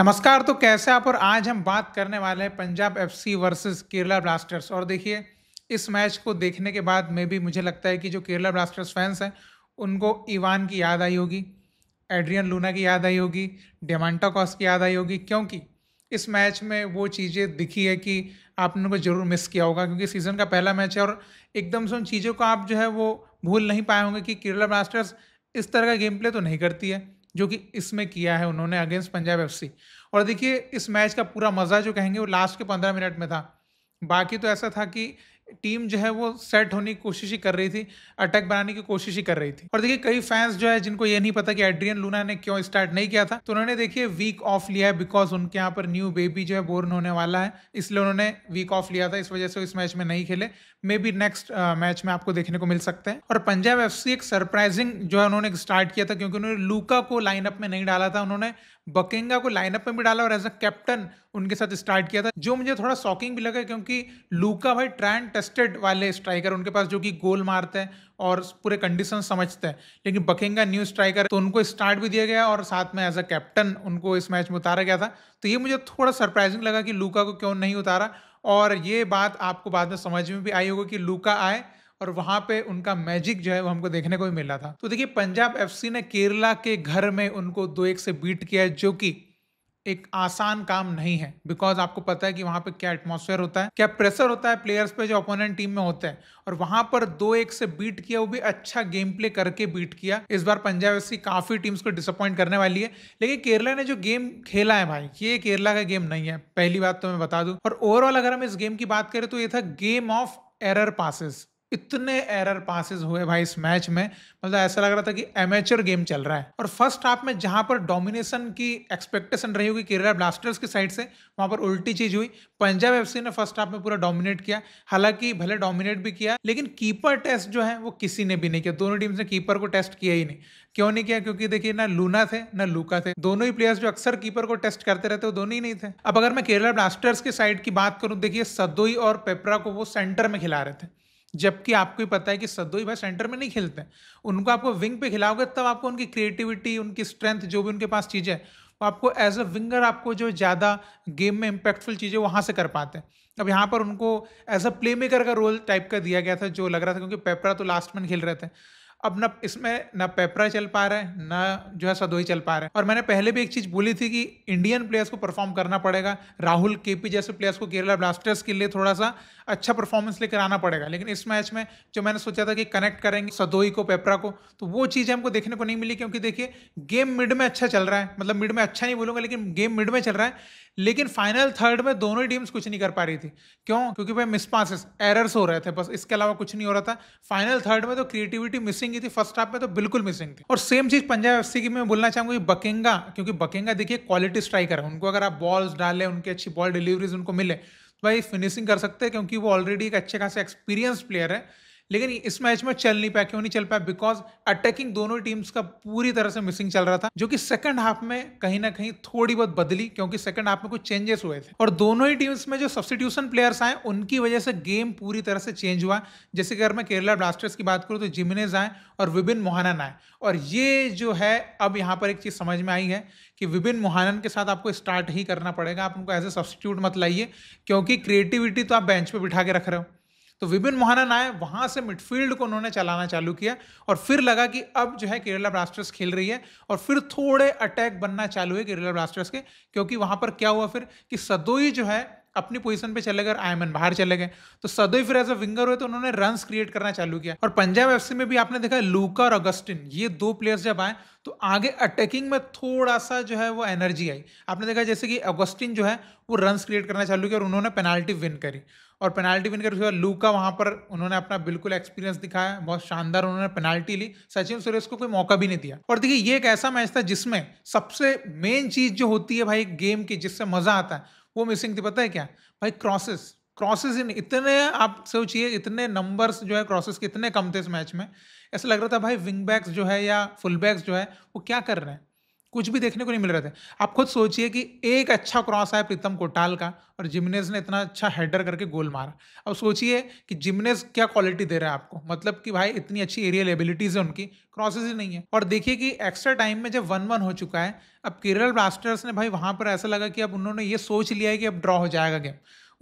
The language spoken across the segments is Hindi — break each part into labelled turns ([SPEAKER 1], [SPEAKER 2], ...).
[SPEAKER 1] नमस्कार तो कैसे आप और आज हम बात करने वाले हैं Punjab FC versus Kerala Blasters और देखिए इस मैच को देखने के बाद में भी मुझे लगता है कि जो केरला ब्लास्टर्स फैंस हैं उनको इवान की याद आई होगी एड्रियन लूना की याद आई होगी डेमांटा कॉस की याद आई होगी क्योंकि इस मैच में वो चीज़ें दिखी है कि आपने उनको ज़रूर मिस किया होगा क्योंकि सीज़न का पहला मैच है और एकदम से उन चीज़ों को आप जो है वो भूल नहीं पाए होंगे कि केरला ब्लास्टर्स इस तरह का गेम प्ले तो नहीं करती है जो कि इसमें किया है उन्होंने अगेंस्ट पंजाब एफ और देखिए इस मैच का पूरा मज़ा जो कहेंगे वो लास्ट के पंद्रह मिनट में था बाकी तो ऐसा था कि टीम जो है वो सेट होने की कोशिश ही कर रही थी अटैक बनाने की कोशिश ही कर रही थी और देखिए कई फैंस जो है जिनको ये नहीं पता कि एड्रियन लूना ने क्यों स्टार्ट नहीं किया था तो उन्होंने देखिए वीक ऑफ लिया है बिकॉज उनके यहाँ पर न्यू बेबी जो है बोर्न होने वाला है इसलिए उन्होंने वीक ऑफ लिया था इस वजह से इस मैच में नहीं खेले मे बी नेक्स्ट मैच में आपको देखने को मिल सकते हैं और पंजाब एफ एक सरप्राइजिंग जो है उन्होंने स्टार्ट किया था क्योंकि उन्होंने लूका को लाइनअप में नहीं डाला था उन्होंने बकेंगा को लाइनअप में भी डाला और एज अ कैप्टन उनके साथ स्टार्ट किया था जो मुझे थोड़ा शॉकिंग भी लगा क्योंकि लूका भाई ट्रैंड टेस्टेड वाले स्ट्राइकर उनके पास जो कि गोल मारते हैं और पूरे कंडीशन समझते हैं लेकिन बकेंगा न्यू स्ट्राइकर तो उनको स्टार्ट भी दिया गया और साथ में एज अ कैप्टन उनको इस मैच में उतारा गया था तो ये मुझे थोड़ा सरप्राइजिंग लगा कि लूका को क्यों नहीं उतारा और ये बात आपको बाद में समझ में भी आई होगी कि लूका आए और वहां पे उनका मैजिक जो है वो हमको देखने को भी मिला था तो देखिए पंजाब एफ ने केरला के घर में उनको दो एक से बीट किया है जो कि एक आसान काम नहीं है बिकॉज आपको पता है कि वहाँ पे क्या एटमोसफेयर होता है क्या प्रेशर होता है प्लेयर्स पे जो अपोनेंट टीम में होते हैं और वहां पर दो एक से बीट किया वो भी अच्छा गेम प्ले करके बीट किया इस बार पंजाब एफ काफ़ी टीम्स को डिसअपॉइंट करने वाली है लेकिन केरला ने जो गेम खेला है भाई ये केरला का गेम नहीं है पहली बात तो मैं बता दू और ओवरऑल अगर हम इस गेम की बात करें तो ये था गेम ऑफ एरर पासिस इतने एरर पासिस हुए भाई इस मैच में मतलब ऐसा लग रहा था कि एमेचर गेम चल रहा है और फर्स्ट हाफ में जहां पर डोमिनेशन की एक्सपेक्टेशन रही होगी केरला ब्लास्टर्स की साइड से वहां पर उल्टी चीज हुई पंजाब एफसी ने फर्स्ट हाफ में पूरा डोमिनेट किया हालांकि भले डोमिनेट भी किया लेकिन कीपर टेस्ट जो है वो किसी ने भी नहीं किया दोनों टीम्स ने कीपर को टेस्ट किया ही नहीं क्यों नहीं किया क्योंकि देखिए ना लूना थे ना लूका थे दोनों ही प्लेयर्स जो अक्सर कीपर को टेस्ट करते रहते वो दोनों ही नहीं थे अब अगर मैं केरला ब्लास्टर्स के साइड की बात करूं देखिए सदोई और पेपरा को वो सेंटर में खिला रहे थे जबकि आपको ही पता है कि सदोई भाई सेंटर में नहीं खेलते हैं उनको आपको विंग पे खिलाओगे तब आपको उनकी क्रिएटिविटी उनकी स्ट्रेंथ जो भी उनके पास चीज़ें हैं वो आपको एज अ विंगर आपको जो ज़्यादा गेम में इम्पैक्टफुल चीज़ें वहाँ से कर पाते हैं अब यहाँ पर उनको एज अ प्ले मेकर का रोल टाइप का दिया गया था जो लग रहा था क्योंकि पेपरा तो लास्ट में खेल रहे थे अब न इसमें ना पेपरा चल पा रहा है ना जो है सदोई चल पा रहा है और मैंने पहले भी एक चीज़ बोली थी कि इंडियन प्लेयर्स को परफॉर्म करना पड़ेगा राहुल के पी जैसे प्लेयर्स को केरला ब्लास्टर्स के लिए थोड़ा सा अच्छा परफॉर्मेंस लेकर आना पड़ेगा लेकिन इस मैच में जो मैंने सोचा था कि कनेक्ट करेंगे सदोई को पेपरा को तो वो चीज़ हमको देखने को नहीं मिली क्योंकि देखिए गेम मिड में अच्छा चल रहा है मतलब मिड में अच्छा नहीं बोलूँगा लेकिन गेम मिड में चल रहा है लेकिन फाइनल थर्ड में दोनों ही टीम्स कुछ नहीं कर पा रही थी क्यों क्योंकि भाई मिस पासिस एरर्स हो रहे थे बस इसके अलावा कुछ नहीं हो रहा था फाइनल थर्ड में तो क्रिएटिविटी मिसिंग ही थी फर्स्ट हाफ में तो बिल्कुल मिसिंग थी और सेम चीज पंजाब एफ की मैं बोलना चाहूंगा बकेंगा क्योंकि बकेंगा देखिए क्वालिटी स्ट्राइकर है उनको अगर आप बॉल्स डालें उनकी अच्छी बॉल डिलीवरीज उनको मिले तो भाई फिनिशिंग कर सकते हैं क्योंकि वो ऑलरेडी एक अच्छे खासे एक्सपीरियंस प्लेयर है लेकिन इस मैच में चल नहीं पाया क्यों नहीं चल पाया बिकॉज अटैकिंग दोनों टीम्स का पूरी तरह से मिसिंग चल रहा था जो कि सेकंड हाफ में कहीं ना कहीं थोड़ी बहुत बदली क्योंकि सेकंड हाफ में कुछ चेंजेस हुए थे और दोनों ही टीम्स में जो सब्सटीट्यूशन प्लेयर्स आए उनकी वजह से गेम पूरी तरह से चेंज हुआ जैसे कि अगर मैं केरला ब्लास्टर्स की बात करूँ तो जिमिनेज आए और विबिन मोहानन आए और ये जो है अब यहाँ पर एक चीज़ समझ में आई है कि विबिन मोहानन के साथ आपको स्टार्ट ही करना पड़ेगा आप उनको एज ए सब्सटीट्यूट मत लाइए क्योंकि क्रिएटिविटी तो आप बेंच पर बिठा के रख रहे हो तो विपिन मोहनन आए वहां से मिडफील्ड को उन्होंने चलाना चालू किया और फिर लगा कि अब जो है केरला ब्लास्टर्स खेल रही है और फिर थोड़े अटैक बनना चालू है केरला ब्लास्टर्स के क्योंकि वहां पर क्या हुआ फिर कि सदोई जो है अपनी पोजीशन पे चले गए आयमन बाहर चले गए तो सदोई फिर एज अ विंगर हुए तो उन्होंने रन क्रिएट करना चालू किया और पंजाब एफसी में भी आपने देखा लूका और अगस्टिन ये दो प्लेयर्स जब आए तो आगे अटैकिंग में थोड़ा सा जो है वो एनर्जी आई आपने देखा जैसे कि अगस्टिन जो है वो रन क्रिएट करना चालू किया और उन्होंने पेनाल्टी विन करी और पेनाल्टी विन करके लू का वहाँ पर उन्होंने अपना बिल्कुल एक्सपीरियंस दिखाया बहुत शानदार उन्होंने पेनाल्टी ली सचिन सुरेश को कोई मौका भी नहीं दिया और देखिए ये एक ऐसा मैच था जिसमें सबसे मेन चीज़ जो होती है भाई गेम की जिससे मज़ा आता है वो मिसिंग थी पता है क्या भाई क्रॉसेस क्रॉसेस इन इतने आप सोचिए इतने नंबर्स जो है क्रॉसेस के इतने कम थे इस मैच में ऐसा लग रहा था भाई विंग बैक्स जो है या फुल बैक्स जो है वो क्या कर रहे हैं कुछ भी देखने को नहीं मिल रहे थे आप खुद सोचिए कि एक अच्छा क्रॉस आया प्रीतम कोटाल का और जिमनेस ने इतना अच्छा हेडर करके गोल मारा अब सोचिए कि जिमनेस क्या क्वालिटी दे रहा है आपको मतलब कि भाई इतनी अच्छी एरियल एबिलिटीज है उनकी क्रॉसेज ही नहीं है और देखिए कि एक्स्ट्रा टाइम में जब वन वन हो चुका है अब केरल ब्लास्टर्स ने भाई वहां पर ऐसा लगा कि अब उन्होंने ये सोच लिया है कि अब ड्रॉ हो जाएगा गेम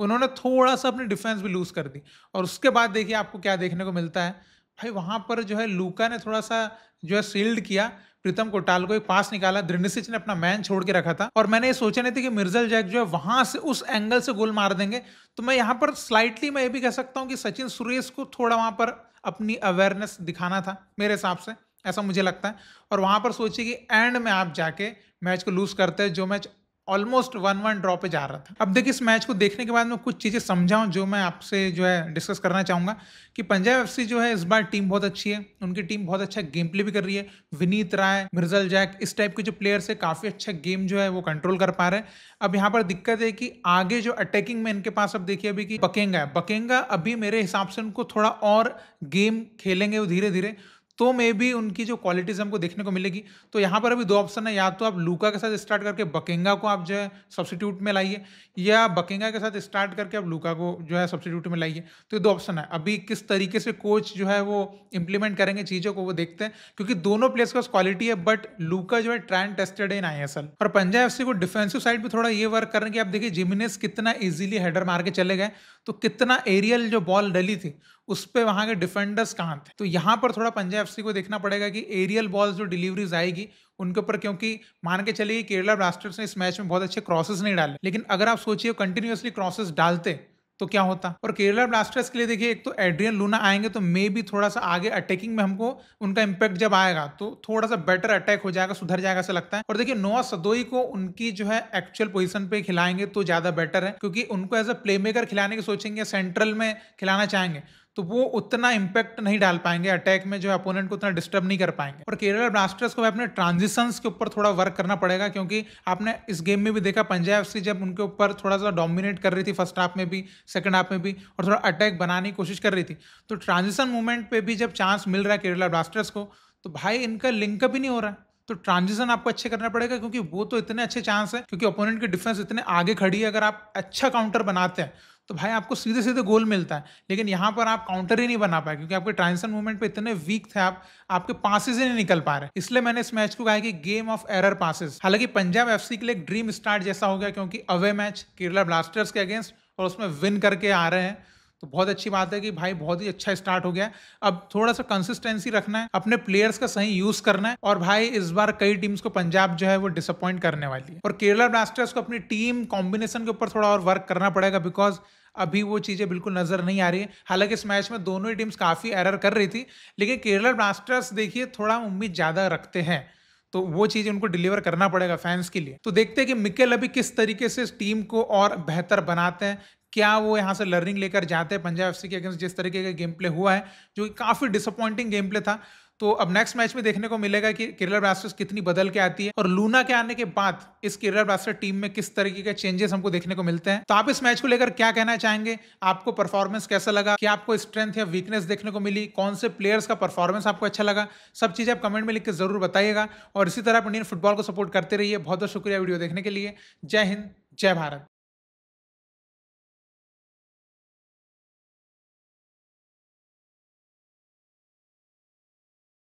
[SPEAKER 1] उन्होंने थोड़ा सा अपनी डिफेंस भी लूज कर दी और उसके बाद देखिए आपको क्या देखने को मिलता है भाई वहाँ पर जो है लूका ने थोड़ा सा जो है सील्ड किया प्रीतम कोटाल को एक पास निकाला दृणसिच ने अपना मैन छोड़ के रखा था और मैंने ये सोचा नहीं था कि मिर्जल जैक जो है वहां से उस एंगल से गोल मार देंगे तो मैं यहाँ पर स्लाइटली मैं ये भी कह सकता हूँ कि सचिन सुरेश को थोड़ा वहाँ पर अपनी अवेयरनेस दिखाना था मेरे हिसाब से ऐसा मुझे लगता है और वहाँ पर सोचिए कि एंड में आप जाके मैच को लूज करते हैं जो match almost one one draw पे जा रहा था अब देखिए इस मैच को देखने के बाद मैं कुछ चीज़ें समझाऊँ जो मैं आपसे जो है डिस्कस करना चाहूँगा कि पंजाब एफ जो है इस बार टीम बहुत अच्छी है उनकी टीम बहुत अच्छा गेम प्ले भी कर रही है विनीत राय मिर्जल जैक इस टाइप के जो प्लेयर्स है काफ़ी अच्छा गेम जो है वो कंट्रोल कर पा रहे हैं अब यहाँ पर दिक्कत है कि आगे जो अटैकिंग में इनके पास अब देखिए अभी कि बकेंगा है बकेंगा अभी मेरे हिसाब से उनको थोड़ा और गेम खेलेंगे वो धीरे धीरे तो मे भी उनकी जो क्वालिटीज हमको देखने को मिलेगी तो यहाँ पर अभी दो ऑप्शन है या तो आप लूका के साथ स्टार्ट करके बकेंगा को आप जो है सब्सिट्यूट में लाइए या बकेंगा के साथ स्टार्ट करके आप लूका को जो है सब्सिट्यूट में लाइए तो ये दो ऑप्शन है अभी किस तरीके से कोच जो है वो इंप्लीमेंट करेंगे चीज़ों को वो देखते हैं क्योंकि दोनों प्लेयर्स के पास क्वालिटी है बट लूका जो है ट्रैंड टेस्टेड इन आई और पंजाब एफ को डिफेंसिव साइड भी थोड़ा ये वर्क करेंगे आप देखिए जिमिनेस कितना ईजिली हेडर मार के चले गए तो कितना एरियल जो बॉल डली थी उस पर वहाँ के डिफेंडर्स कहाँ थे तो यहाँ पर थोड़ा पंजाब एफ को देखना पड़ेगा कि एरियल बॉल जो डिलीवरीज आएगी उनके ऊपर क्योंकि मान के चलिए केरला ब्लास्टर्स ने इस मैच में बहुत अच्छे क्रॉसेस नहीं डाले लेकिन अगर आप सोचिए कंटिन्यूसली क्रॉसेस डालते तो क्या होता और केरला ब्लास्टर्स के लिए देखिए एक तो एड्रियन लूना आएंगे तो मे भी थोड़ा सा आगे अटैकिंग में हमको उनका इम्पैक्ट जब आएगा तो थोड़ा सा बेटर अटैक हो जाएगा सुधर जाएगा ऐसा लगता है और देखिए नोआ सदोई को उनकी जो है एक्चुअल पोजिशन पे खिलाएंगे तो ज्यादा बेटर है क्योंकि उनको एज अ प्ले खिलाने की सोचेंगे सेंट्रल में खिलाना चाहेंगे तो वो उतना इम्पैक्ट नहीं डाल पाएंगे अटैक में जो है अपोनेंट को उतना डिस्टर्ब नहीं कर पाएंगे और केरला ब्लास्टर्स को अपने ट्रांजिशन के ऊपर थोड़ा वर्क करना पड़ेगा क्योंकि आपने इस गेम में भी देखा पंजाब से जब उनके ऊपर थोड़ा सा डोमिनेट कर रही थी फर्स्ट हाफ में भी सेकंड हाफ में भी और थोड़ा अटैक बनाने की कोशिश कर रही थी तो ट्रांजिशन मूवमेंट पर भी जब चांस मिल रहा है केरला ब्लास्टर्स को तो भाई इनका लिंकअप ही नहीं हो रहा है तो ट्रांजिशन आपको अच्छे करना पड़ेगा क्योंकि वो तो इतने अच्छे चांस है क्योंकि ओपोनेंट की डिफेंस इतने आगे खड़ी है अगर आप अच्छा काउंटर बनाते हैं तो भाई आपको सीधे सीधे गोल मिलता है लेकिन यहाँ पर आप काउंटर ही नहीं बना पाए क्योंकि आपके ट्रांजिशन मूवमेंट पे इतने वीक थे आप आपके पासिस ही नहीं निकल पा रहे इसलिए मैंने इस मैच को कहा कि गेम ऑफ एरर पासिस हालांकि पंजाब एफ के लिए एक ड्रीम स्टार्ट जैसा हो गया क्योंकि अवे मैच केरला ब्लास्टर्स के अगेंस्ट और उसमें विन करके आ रहे हैं तो बहुत अच्छी बात है कि भाई बहुत ही अच्छा स्टार्ट हो गया अब थोड़ा सा कंसिस्टेंसी रखना है अपने प्लेयर्स का सही यूज करना है और भाई इस बार कई टीम्स को पंजाब जो है वो डिसअपॉइंट करने वाली है और केरला ब्लास्टर्स को अपनी टीम कॉम्बिनेशन के ऊपर थोड़ा और वर्क करना पड़ेगा बिकॉज अभी वो चीज़ें बिल्कुल नज़र नहीं आ रही है हालांकि इस मैच में दोनों ही टीम्स काफ़ी एरर कर रही थी लेकिन केरला ब्लास्टर्स देखिए थोड़ा उम्मीद ज़्यादा रखते हैं तो वो चीज़ उनको डिलीवर करना पड़ेगा फैंस के लिए तो देखते हैं कि मिकेल अभी किस तरीके से इस टीम को और बेहतर बनाते हैं क्या वो यहाँ से लर्निंग लेकर जाते हैं पंजाब एफ के अगेंस्ट जिस तरीके का गेम प्ले हुआ है जो काफ़ी डिसअपॉइंटिंग गेम प्ले था तो अब नेक्स्ट मैच में देखने को मिलेगा कि केरला ब्लास्टर्स कितनी बदल के आती है और लूना के आने के बाद इस केरला ब्लास्टर टीम में किस तरीके के चेंजेस हमको देखने को मिलते हैं तो आप इस मैच को लेकर क्या कहना चाहेंगे आपको परफॉर्मेंस कैसा लगा क्या आपको स्ट्रेंथ या वीकनेस देखने को मिली कौन से प्लेयर्स का परफॉर्मेंस आपको अच्छा लगा सब चीज़ें आप कमेंट में लिख के जरूर बताइएगा और इसी तरह आप इंडियन फुटबॉल को सपोर्ट करते रहिए बहुत बहुत शुक्रिया वीडियो देखने के लिए जय हिंद जय भारत